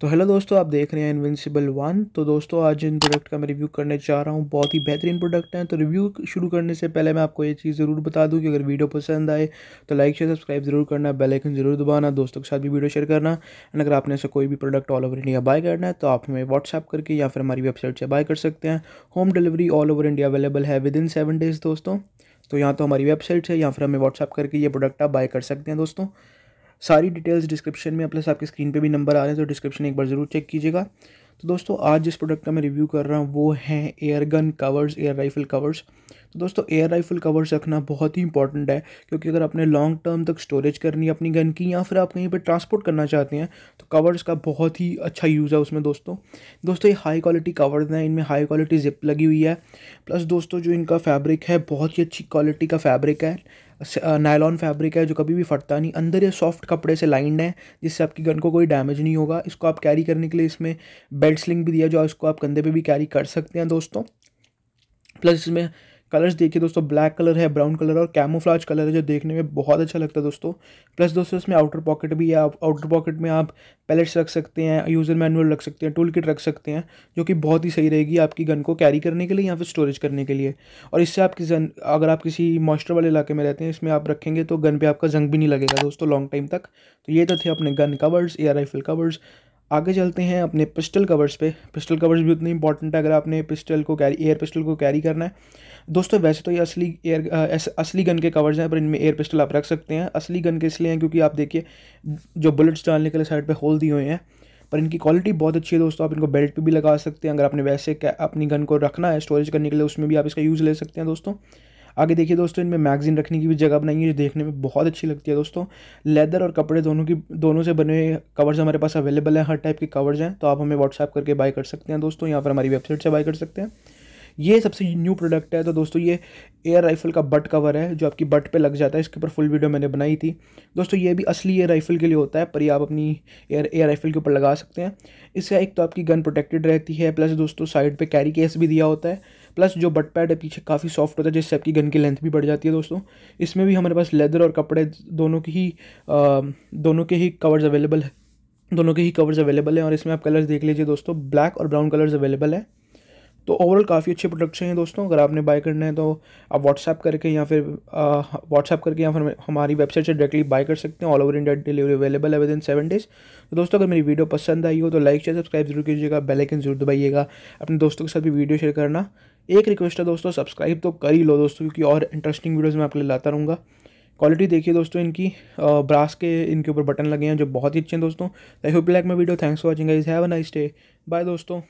तो हेलो दोस्तों आप देख रहे हैं इनविंसिबल वन तो दोस्तों आज इन प्रोडक्ट का मैं रिव्यू करने जा रहा हूँ बहुत ही बेहतरीन प्रोडक्ट हैं तो रिव्यू शुरू करने से पहले मैं आपको ये चीज़ ज़रूर बता दूं कि अगर वीडियो पसंद आए तो लाइक शेयर सब्सक्राइब जरूर करना बेल आइकन जरूर दबाना दोस्तों के साथ भी वीडियो शेयर करना एंड अगर आपने से कोई भी product all over India buy करना है तो आप हमें व्हाट्सअप करके या फिर हमारी वेबसाइट से बाय कर सकते हैं home delivery all over India available within seven सेवन डेज़ दोस्तों तो यहाँ तो हमारी वेबसाइट है या फिर हमें व्हाट्सअप करके ये प्रोडक्ट आप बाय कर सकते हैं दोस्तों सारी डिटेल्स डिस्क्रिप्शन में प्लस आपके स्क्रीन पे भी नंबर आ रहे हैं तो डिस्क्रिप्शन एक बार ज़रूर चेक कीजिएगा तो दोस्तों आज जिस प्रोडक्ट का मैं रिव्यू कर रहा हूँ वो है air gun covers air rifle covers तो दोस्तों एयर राइफल कवर्स रखना बहुत ही इंपॉर्टेंट है क्योंकि अगर आपने लॉन्ग टर्म तक स्टोरेज करनी है अपनी गन की या फिर आप कहीं पर ट्रांसपोर्ट करना चाहते हैं तो कवर्स का बहुत ही अच्छा यूज़ है उसमें दोस्तों दोस्तों ये हाई क्वालिटी कवर्स हैं इनमें हाई क्वालिटी जिप लगी हुई है प्लस दोस्तों जो इनका फैब्रिक है बहुत ही अच्छी क्वालिटी का फैब्रिक है नायलॉन फैब्रिक है जो कभी भी फटता नहीं अंदर ये सॉफ्ट कपड़े से लाइंड है जिससे आपकी गन को कोई डैमेज नहीं होगा इसको आप कैरी करने के लिए इसमें बेल्ट स्लिंग भी दिया जो इसको आप कंधे पे भी कैरी कर सकते हैं दोस्तों प्लस इसमें कलर्स देखिए दोस्तों ब्लैक कलर है ब्राउन कलर और कैमोफ्लाज कलर है जो देखने में बहुत अच्छा लगता है दोस्तों प्लस दोस्तों इसमें आउटर पॉकेट भी है आप आउटर पॉकेट में आप पैलेट्स रख सकते हैं यूज़र मैनुअल रख सकते हैं टूल किट रख सकते हैं जो कि बहुत ही सही रहेगी आपकी गन को कैरी करने के लिए या फिर स्टोरेज करने के लिए और इससे आप जन अगर आप किसी मॉइस्चर वाले इलाके में रहते हैं इसमें आप रखेंगे तो गन पर आपका जंग भी नहीं लगेगा दोस्तों लॉन्ग टाइम तक तो ये तो थे अपने gun covers air rifle covers आगे चलते हैं अपने पिस्टल कवर्स पे पिस्टल कवर्स भी उतने इंपॉर्टेंट है अगर आपने पिस्टल को कैरी एयर पिस्टल को कैरी करना है दोस्तों वैसे तो ये असली एयर असली गन के कवर्स हैं पर इनमें एयर पिस्टल आप रख सकते हैं असली गन के इसलिए हैं क्योंकि आप देखिए जो बुलेट्स डालने के लिए साइड पर होल दिए हुए हैं पर इनकी क्वालिटी बहुत अच्छी है दोस्तों आप इनको बेल्ट पर भी लगा सकते हैं अगर आपने वैसे अपनी गन को रखना है स्टोरेज करने के लिए उसमें भी आप इसका यूज़ ले सकते हैं दोस्तों आगे देखिए दोस्तों इनमें मैगजीन रखने की भी जगह बनाई है जो देखने में बहुत अच्छी लगती है दोस्तों लेदर और कपड़े दोनों की दोनों से बने कवर्स हमारे पास अवेलेबल हैं हर टाइप के कवर्स हैं तो आप हमें व्हाट्सअप करके बाय कर सकते हैं दोस्तों यहाँ पर हमारी वेबसाइट से बाय कर सकते हैं ये सबसे न्यू प्रोडक्ट है तो दोस्तों ये एयर राइफल का बट कवर है जो आपकी बट पे लग जाता है इसके ऊपर फुल वीडियो मैंने बनाई थी दोस्तों ये भी असली एयर राइफल के लिए होता है पर ये आप अपनी एयर एयर राइफल के ऊपर लगा सकते हैं इससे एक तो आपकी गन प्रोटेक्टेड रहती है प्लस दोस्तों साइड पर कैरी केस भी दिया होता है प्लस जो बट पैड है पीछे काफ़ी सॉफ्ट होता है जिससे आपकी गन की लेंथ भी बढ़ जाती है दोस्तों इसमें भी हमारे पास लेदर और कपड़े दोनों की ही दोनों के ही कवर्स अवेलेबल है दोनों के ही कवर्स अवेलेबल हैं और इसमें आप कलर्स देख लीजिए दोस्तों ब्लैक और ब्राउन कलर्स अवेलेबल है तो ओवरऑल काफ़ी अच्छे प्रोडक्ट्स हैं दोस्तों अगर आपने बाय करना है तो आप व्हाट्सअप करके या फिर व्हाट्सअप करके या फिर हमारी वेबसाइट से डायरेक्टली बाय कर सकते हैं all over India delivery available within seven सेवन डेज़ तो दोस्तों अगर मेरी वीडियो पसंद आई हो तो लाइक शेयर सब्सक्राइब जरूर कीजिएगा बेलाइकन जरूर दबाइएगा अपने दोस्तों के साथ भी वीडियो शेयर करना एक रिक्वेस्ट है दोस्तों सब्सक्राइब तो कर ही लो दोस्तों क्योंकि और इंटरेस्टिंग वीडियोज़ मैं आपके लिए लाता रहूँगा क्वालिटी देखिए दोस्तों इनकी ब्रास के इनके ऊपर बटन लगे हैं जो बहुत ही अच्छे हैं दोस्तों I hope like my video thanks for watching is have a nice day bye दोस्तों